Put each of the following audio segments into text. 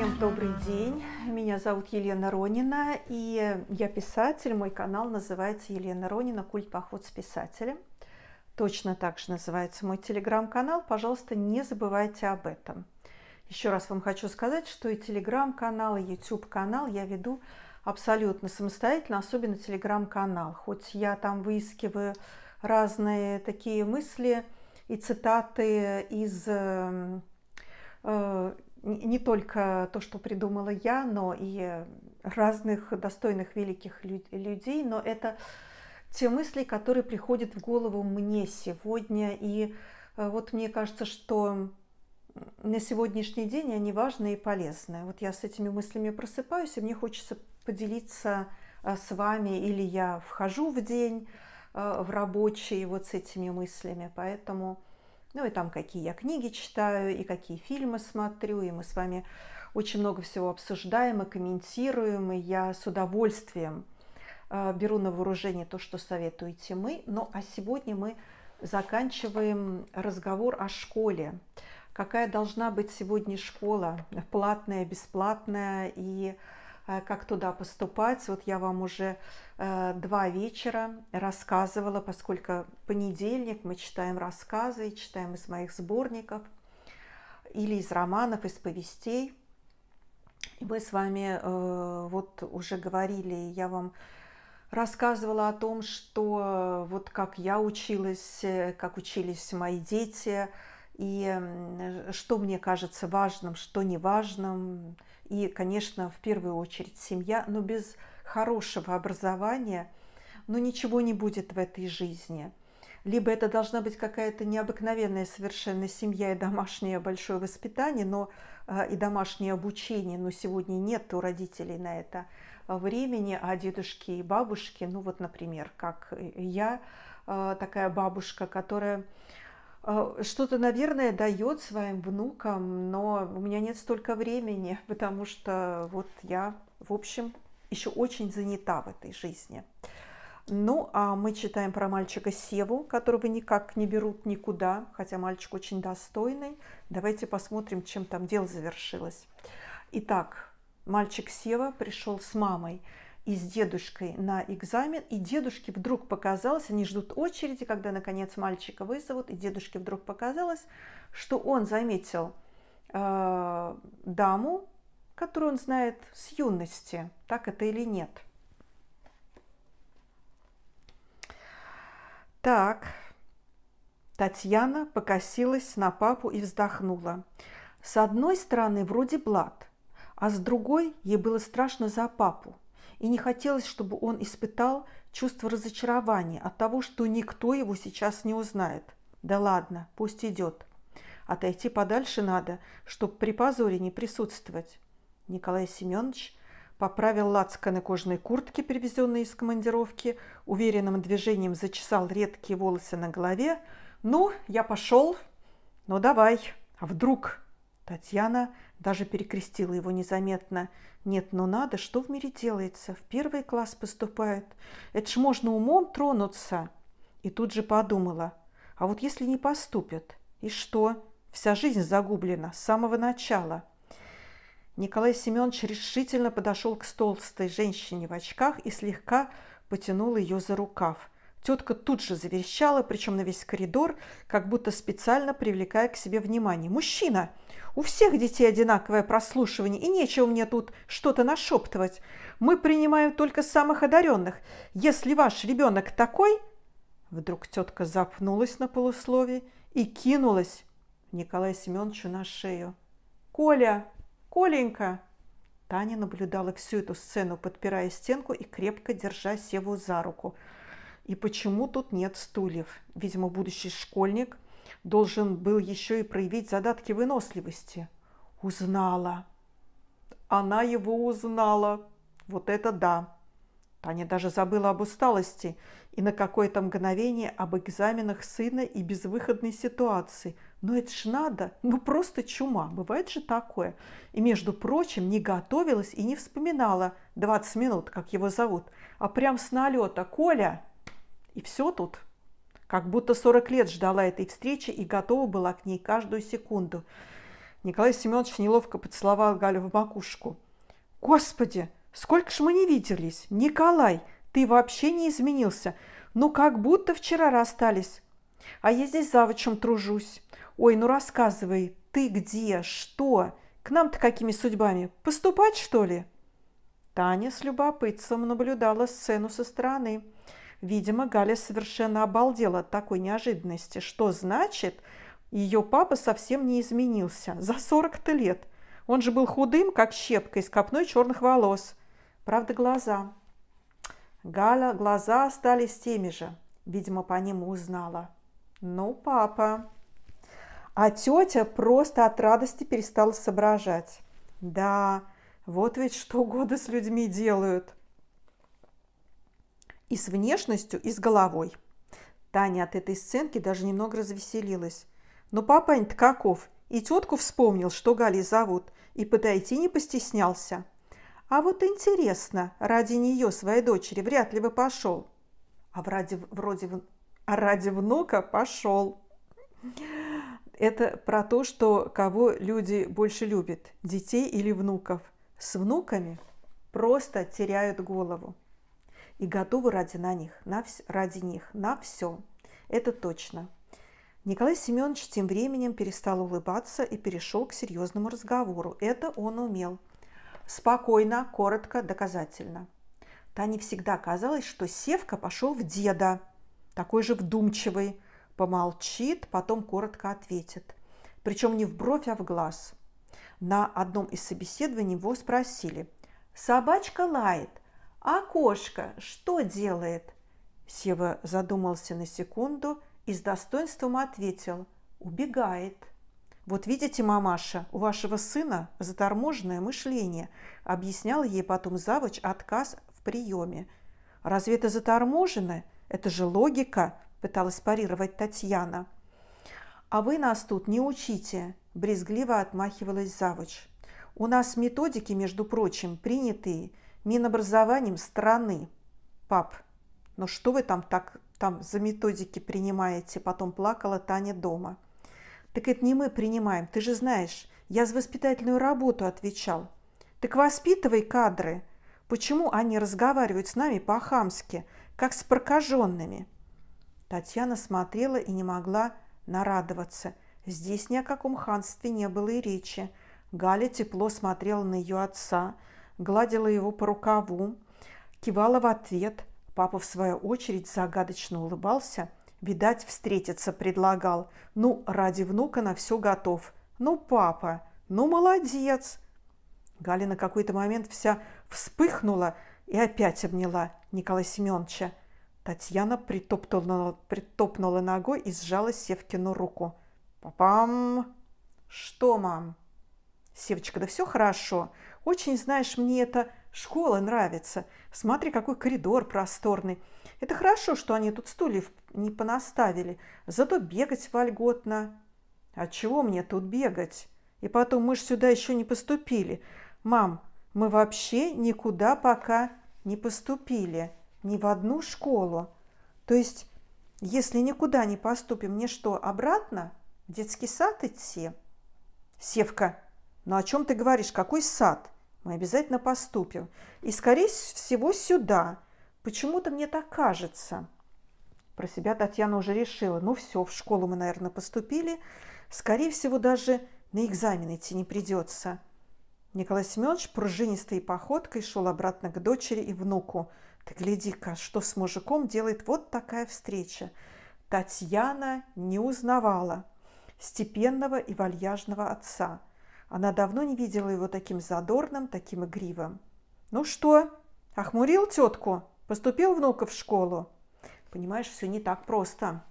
Всем добрый день, меня зовут Елена Ронина, и я писатель, мой канал называется Елена Ронина «Культ поход с писателем». Точно так же называется мой телеграм-канал, пожалуйста, не забывайте об этом. Еще раз вам хочу сказать, что и телеграм-канал, и YouTube-канал я веду абсолютно самостоятельно, особенно телеграм-канал. Хоть я там выискиваю разные такие мысли и цитаты из эм, э, не только то, что придумала я, но и разных достойных великих людей, но это те мысли, которые приходят в голову мне сегодня. И э, вот мне кажется, что на сегодняшний день они важны и полезны. Вот я с этими мыслями просыпаюсь, и мне хочется поделиться э, с вами, или я вхожу в день э, в рабочий вот с этими мыслями. Поэтому ну и там, какие я книги читаю, и какие фильмы смотрю, и мы с вами очень много всего обсуждаем и комментируем, и я с удовольствием э, беру на вооружение то, что советуете мы. Ну а сегодня мы заканчиваем разговор о школе. Какая должна быть сегодня школа? Платная, бесплатная и Э, как туда поступать. Вот я вам уже э, два вечера рассказывала, поскольку понедельник мы читаем рассказы, читаем из моих сборников или из романов, из повестей. И мы с вами э, вот уже говорили, я вам рассказывала о том, что вот как я училась, как учились мои дети, и что мне кажется важным, что не важным, и, конечно, в первую очередь семья, но без хорошего образования, ну, ничего не будет в этой жизни. Либо это должна быть какая-то необыкновенная совершенно семья и домашнее большое воспитание, но а, и домашнее обучение, но сегодня нет у родителей на это времени, а дедушки и бабушки, ну вот, например, как я, а, такая бабушка, которая а, что-то, наверное, дает своим внукам, но у меня нет столько времени, потому что вот я, в общем, еще очень занята в этой жизни. Ну, а мы читаем про мальчика Севу, которого никак не берут никуда, хотя мальчик очень достойный. Давайте посмотрим, чем там дело завершилось. Итак, мальчик Сева пришел с мамой и с дедушкой на экзамен, и дедушке вдруг показалось, они ждут очереди, когда наконец мальчика вызовут, и дедушке вдруг показалось, что он заметил э, даму, которую он знает с юности, так это или нет. Так, Татьяна покосилась на папу и вздохнула. С одной стороны, вроде блат, а с другой ей было страшно за папу и не хотелось, чтобы он испытал чувство разочарования от того, что никто его сейчас не узнает. Да ладно, пусть идет. Отойти подальше надо, чтобы при позоре не присутствовать. Николай Семенович поправил лацканы кожаной куртки, привезенной из командировки, уверенным движением зачесал редкие волосы на голове. «Ну, я пошел. Ну, давай. А вдруг?» Татьяна даже перекрестила его незаметно. «Нет, но ну надо, что в мире делается? В первый класс поступает. Это ж можно умом тронуться!» И тут же подумала. «А вот если не поступят? И что? Вся жизнь загублена с самого начала!» Николай Семенович решительно подошел к толстой женщине в очках и слегка потянул ее за рукав. Тетка тут же заверещала, причем на весь коридор, как будто специально привлекая к себе внимание. «Мужчина!» У всех детей одинаковое прослушивание, и нечего мне тут что-то нашептывать. Мы принимаем только самых одаренных. Если ваш ребенок такой...» Вдруг тетка запнулась на полуслове и кинулась Николаю Семеновичу на шею. «Коля! Коленька!» Таня наблюдала всю эту сцену, подпирая стенку и крепко держа Севу за руку. «И почему тут нет стульев? Видимо, будущий школьник...» должен был еще и проявить задатки выносливости. Узнала. Она его узнала. Вот это да. Таня даже забыла об усталости и на какое-то мгновение об экзаменах сына и безвыходной ситуации. Но это ж надо, ну просто чума, бывает же такое. И, между прочим, не готовилась и не вспоминала 20 минут, как его зовут, а прям с налета «Коля!» И все тут как будто 40 лет ждала этой встречи и готова была к ней каждую секунду. Николай Семенович неловко поцеловал Галю в макушку. «Господи, сколько ж мы не виделись! Николай, ты вообще не изменился! Ну, как будто вчера расстались! А я здесь завучем тружусь! Ой, ну рассказывай, ты где, что? К нам-то какими судьбами? Поступать, что ли?» Таня с любопытством наблюдала сцену со стороны – Видимо, Галя совершенно обалдела от такой неожиданности. Что значит, ее папа совсем не изменился. За 40-то лет. Он же был худым, как щепка, и с копной черных волос. Правда, глаза. Галя глаза остались теми же. Видимо, по ним узнала. Ну, папа. А тетя просто от радости перестала соображать. Да, вот ведь что годы с людьми делают и с внешностью, и с головой. Таня от этой сценки даже немного развеселилась. Но папань-то каков, и тетку вспомнил, что Гали зовут, и подойти не постеснялся. А вот интересно, ради нее, своей дочери, вряд ли бы пошел. А ради, вроде, а ради внука пошел. Это про то, что кого люди больше любят, детей или внуков. С внуками просто теряют голову и готовы ради на них, на, ради них, на все. Это точно. Николай Семенович тем временем перестал улыбаться и перешел к серьезному разговору. Это он умел. Спокойно, коротко, доказательно. Тане всегда казалось, что Севка пошел в деда, такой же вдумчивый, помолчит, потом коротко ответит. Причем не в бровь, а в глаз. На одном из собеседований его спросили. «Собачка лает. А кошка что делает? Сева задумался на секунду и с достоинством ответил. Убегает. Вот видите, мамаша, у вашего сына заторможенное мышление, объяснял ей потом завуч отказ в приеме. Разве это заторможено? Это же логика, пыталась парировать Татьяна. А вы нас тут не учите, брезгливо отмахивалась завуч. У нас методики, между прочим, принятые – Минобразованием страны. Пап, ну что вы там так там за методики принимаете? Потом плакала Таня дома. Так это не мы принимаем, ты же знаешь, я за воспитательную работу отвечал. Так воспитывай кадры. Почему они разговаривают с нами по-хамски, как с прокаженными? Татьяна смотрела и не могла нарадоваться. Здесь ни о каком ханстве не было и речи. Галя тепло смотрела на ее отца – гладила его по рукаву, кивала в ответ. Папа, в свою очередь, загадочно улыбался, видать, встретиться предлагал. Ну, ради внука на все готов. Ну, папа, ну, молодец. Галина на какой-то момент вся вспыхнула и опять обняла Николая Семеновича. Татьяна притопнула, притопнула ногой и сжала Севкину руку. «Папам!» «Что, мам?» «Севочка, да все хорошо. Очень, знаешь, мне эта школа нравится. Смотри, какой коридор просторный. Это хорошо, что они тут стульев не понаставили. Зато бегать вольготно. А чего мне тут бегать? И потом, мы же сюда еще не поступили. Мам, мы вообще никуда пока не поступили. Ни в одну школу. То есть, если никуда не поступим, мне что, обратно? В детский сад идти? Севка, но о чем ты говоришь? Какой сад? Мы обязательно поступим. И, скорее всего, сюда. Почему-то мне так кажется. Про себя Татьяна уже решила. Ну все, в школу мы, наверное, поступили. Скорее всего, даже на экзамен идти не придется. Николай Семенович пружинистой походкой шел обратно к дочери и внуку. Ты гляди-ка, что с мужиком делает вот такая встреча. Татьяна не узнавала степенного и вальяжного отца – она давно не видела его таким задорным, таким игривым. «Ну что, охмурил тетку? Поступил внука в школу?» Понимаешь, все не так просто.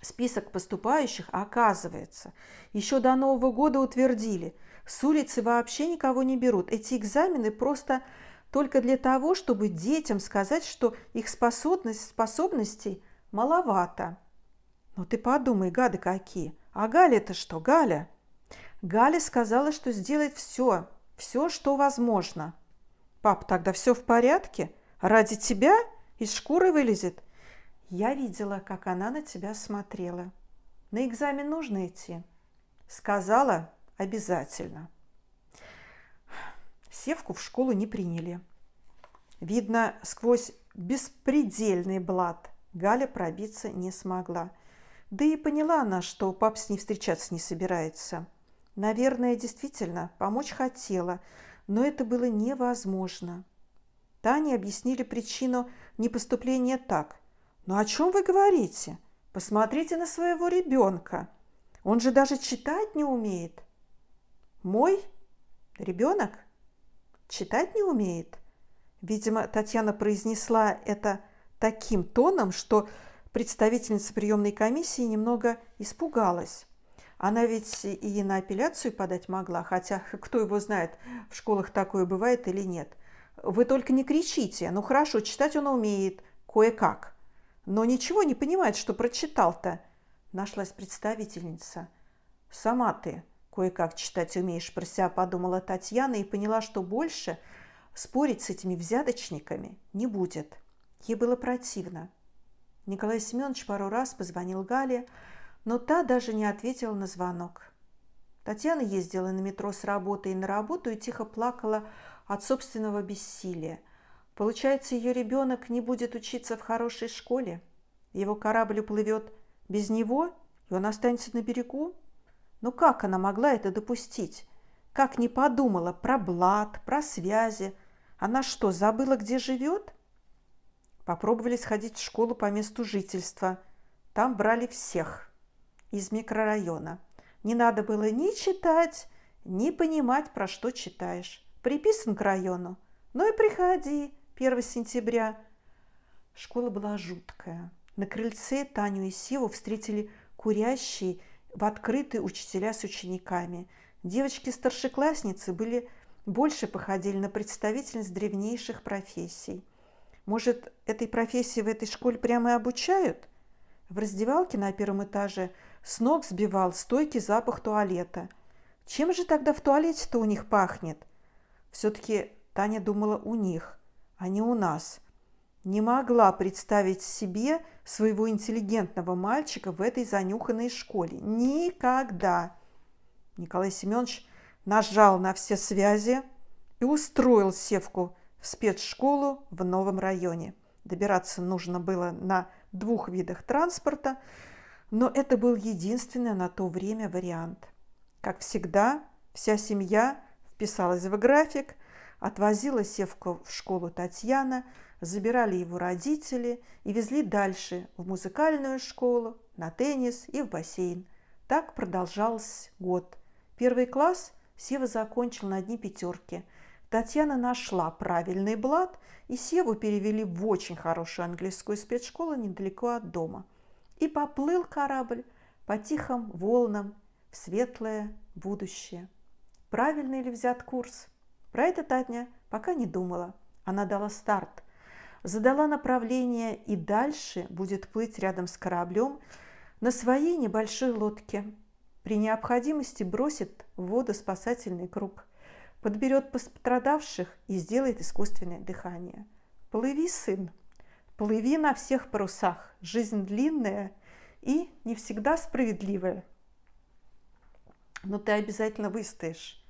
Список поступающих, оказывается, еще до Нового года утвердили. С улицы вообще никого не берут. Эти экзамены просто только для того, чтобы детям сказать, что их способность, способностей маловато. Ну ты подумай, гады какие. А Галя-то что, Галя? Галя сказала, что сделает все, все, что возможно. Пап, тогда все в порядке? Ради тебя? Из шкуры вылезет? Я видела, как она на тебя смотрела. На экзамен нужно идти. Сказала обязательно. Севку в школу не приняли. Видно, сквозь беспредельный блат Галя пробиться не смогла. Да и поняла она, что пап с ней встречаться не собирается. Наверное, действительно, помочь хотела, но это было невозможно. Тане объяснили причину непоступления так. Но «Ну, о чем вы говорите? Посмотрите на своего ребенка. Он же даже читать не умеет». «Мой ребенок читать не умеет?» Видимо, Татьяна произнесла это таким тоном, что представительница приемной комиссии немного испугалась. Она ведь и на апелляцию подать могла, хотя кто его знает, в школах такое бывает или нет. Вы только не кричите. Ну хорошо, читать он умеет, кое-как. Но ничего не понимает, что прочитал-то. Нашлась представительница. Сама ты кое-как читать умеешь, про себя подумала Татьяна и поняла, что больше спорить с этими взяточниками не будет. Ей было противно. Николай Семенович пару раз позвонил Гале, но та даже не ответила на звонок. Татьяна ездила на метро с работы и на работу и тихо плакала от собственного бессилия. Получается, ее ребенок не будет учиться в хорошей школе? Его корабль уплывет без него, и он останется на берегу? Но ну как она могла это допустить? Как не подумала про блат, про связи? Она что, забыла, где живет? Попробовали сходить в школу по месту жительства. Там брали всех – из микрорайона. Не надо было ни читать, ни понимать, про что читаешь. Приписан к району. Ну и приходи 1 сентября. Школа была жуткая. На крыльце Таню и Севу встретили курящие в открытые учителя с учениками. Девочки-старшеклассницы были больше походили на представительниц древнейших профессий. Может, этой профессии в этой школе прямо и обучают? В раздевалке на первом этаже – с ног сбивал стойкий запах туалета. Чем же тогда в туалете-то у них пахнет? Все-таки Таня думала у них, а не у нас. Не могла представить себе своего интеллигентного мальчика в этой занюханной школе. Никогда. Николай Семенович нажал на все связи и устроил Севку в спецшколу в новом районе. Добираться нужно было на двух видах транспорта – но это был единственный на то время вариант. Как всегда, вся семья вписалась в график, отвозила Севку в школу Татьяна, забирали его родители и везли дальше в музыкальную школу, на теннис и в бассейн. Так продолжался год. Первый класс Сева закончил на дни пятерки. Татьяна нашла правильный блат, и Севу перевели в очень хорошую английскую спецшколу недалеко от дома – и поплыл корабль по тихим волнам в светлое будущее. Правильный ли взят курс? Про это Татня пока не думала. Она дала старт, задала направление и дальше будет плыть рядом с кораблем на своей небольшой лодке. При необходимости бросит в воду спасательный круг, подберет пострадавших и сделает искусственное дыхание. Плыви, сын! Плыви на всех парусах. Жизнь длинная и не всегда справедливая. Но ты обязательно выстоишь.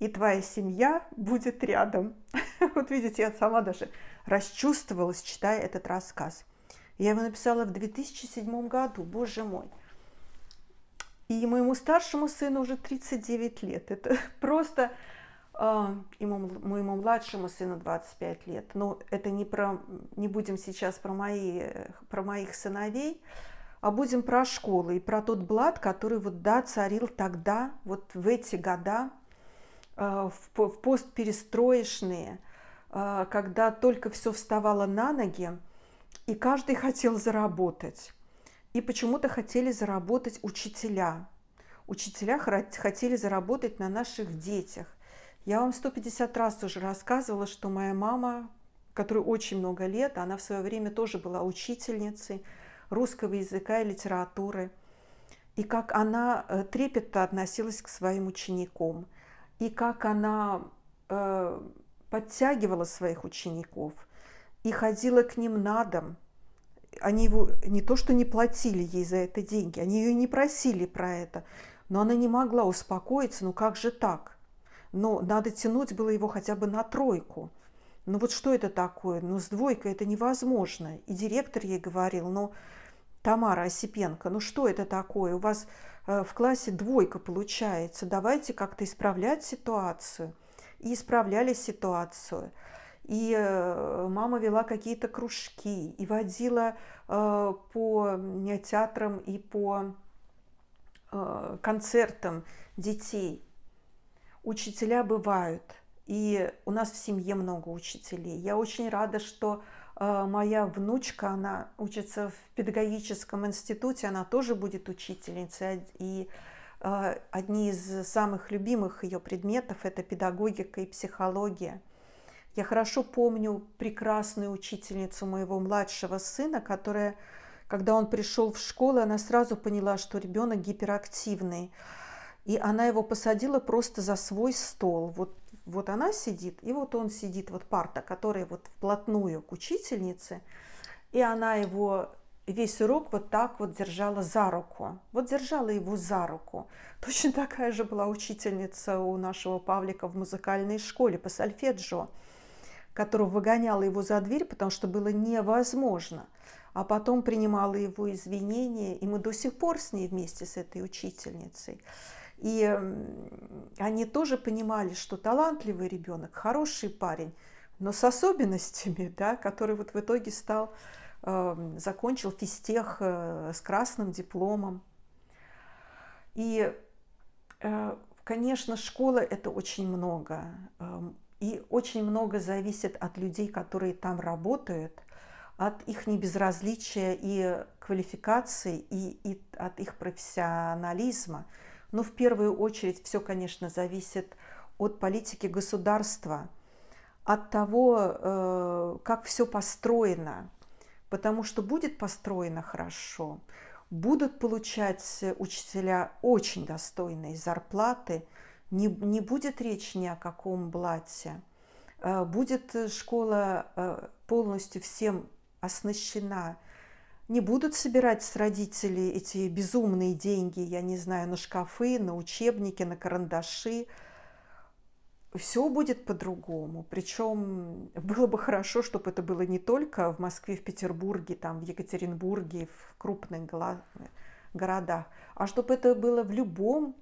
И твоя семья будет рядом. Вот видите, я сама даже расчувствовалась, читая этот рассказ. Я его написала в 2007 году, боже мой. И моему старшему сыну уже 39 лет. Это просто Ему а, моему младшему сыну 25 лет. Но это не про, не будем сейчас про, мои, про моих сыновей, а будем про школы и про тот блат, который вот, да, царил тогда, вот в эти года, а, в постперестроечные, а, когда только все вставало на ноги, и каждый хотел заработать. И почему-то хотели заработать учителя. Учителя хотели заработать на наших детях. Я вам 150 раз уже рассказывала, что моя мама, которой очень много лет, она в свое время тоже была учительницей русского языка и литературы, и как она э, трепетно относилась к своим ученикам, и как она э, подтягивала своих учеников, и ходила к ним на дом. Они его не то что не платили ей за это деньги, они ее не просили про это, но она не могла успокоиться, ну как же так – но надо тянуть было его хотя бы на тройку. Ну вот что это такое? Ну с двойкой это невозможно. И директор ей говорил, ну Тамара Осипенко, ну что это такое? У вас э, в классе двойка получается, давайте как-то исправлять ситуацию. И исправляли ситуацию. И э, мама вела какие-то кружки, и водила э, по театрам и по концертам детей – учителя бывают. И у нас в семье много учителей. Я очень рада, что э, моя внучка, она учится в педагогическом институте, она тоже будет учительницей. И э, одни из самых любимых ее предметов – это педагогика и психология. Я хорошо помню прекрасную учительницу моего младшего сына, которая, когда он пришел в школу, она сразу поняла, что ребенок гиперактивный и она его посадила просто за свой стол. Вот, вот она сидит, и вот он сидит, вот парта, которая вот вплотную к учительнице, и она его весь урок вот так вот держала за руку. Вот держала его за руку. Точно такая же была учительница у нашего Павлика в музыкальной школе по сольфеджио, которая выгоняла его за дверь, потому что было невозможно. А потом принимала его извинения, и мы до сих пор с ней вместе, с этой учительницей. И они тоже понимали, что талантливый ребенок, хороший парень, но с особенностями, да, который вот в итоге стал, эм, закончил физтех э, с красным дипломом. И, э, конечно, школа – это очень много. Эм, и очень много зависит от людей, которые там работают, от их небезразличия и квалификации, и, и от их профессионализма – но ну, в первую очередь все, конечно, зависит от политики государства, от того, э, как все построено. Потому что будет построено хорошо, будут получать учителя очень достойные зарплаты, не, не будет речи ни о каком блате. Э, будет школа э, полностью всем оснащена, не будут собирать с родителей эти безумные деньги, я не знаю, на шкафы, на учебники, на карандаши. Все будет по-другому. Причем было бы хорошо, чтобы это было не только в Москве, в Петербурге, там, в Екатеринбурге, в крупных городах, а чтобы это было в любом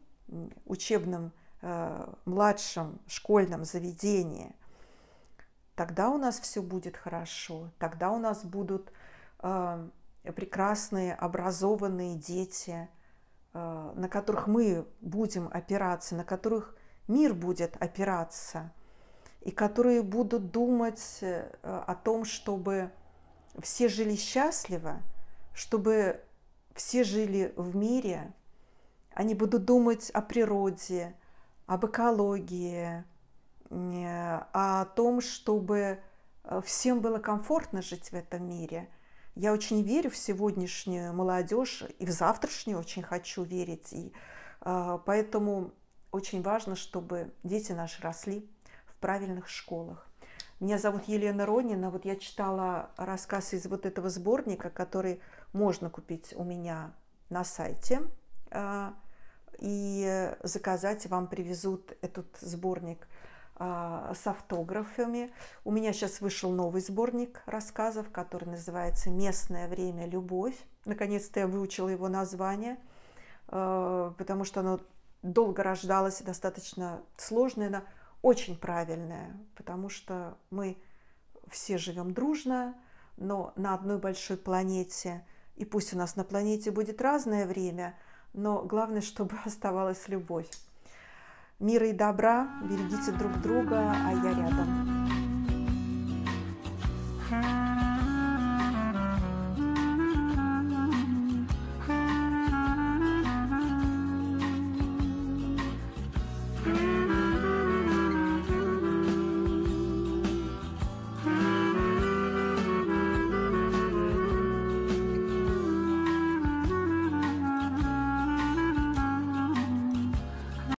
учебном э, младшем школьном заведении. Тогда у нас все будет хорошо, тогда у нас будут э, прекрасные, образованные дети, э, на которых мы будем опираться, на которых мир будет опираться, и которые будут думать э, о том, чтобы все жили счастливо, чтобы все жили в мире. Они будут думать о природе, об экологии, э, о том, чтобы всем было комфортно жить в этом мире – я очень верю в сегодняшнюю молодежь и в завтрашнюю очень хочу верить. И э, поэтому очень важно, чтобы дети наши росли в правильных школах. Меня зовут Елена Ронина. Вот я читала рассказ из вот этого сборника, который можно купить у меня на сайте. Э, и заказать вам привезут этот сборник – а, с автографами. У меня сейчас вышел новый сборник рассказов, который называется «Местное время. Любовь». Наконец-то я выучила его название, э, потому что оно долго рождалось и достаточно сложное, но очень правильное, потому что мы все живем дружно, но на одной большой планете. И пусть у нас на планете будет разное время, но главное, чтобы оставалась любовь. Мира и добра, берегите друг друга, а я рядом.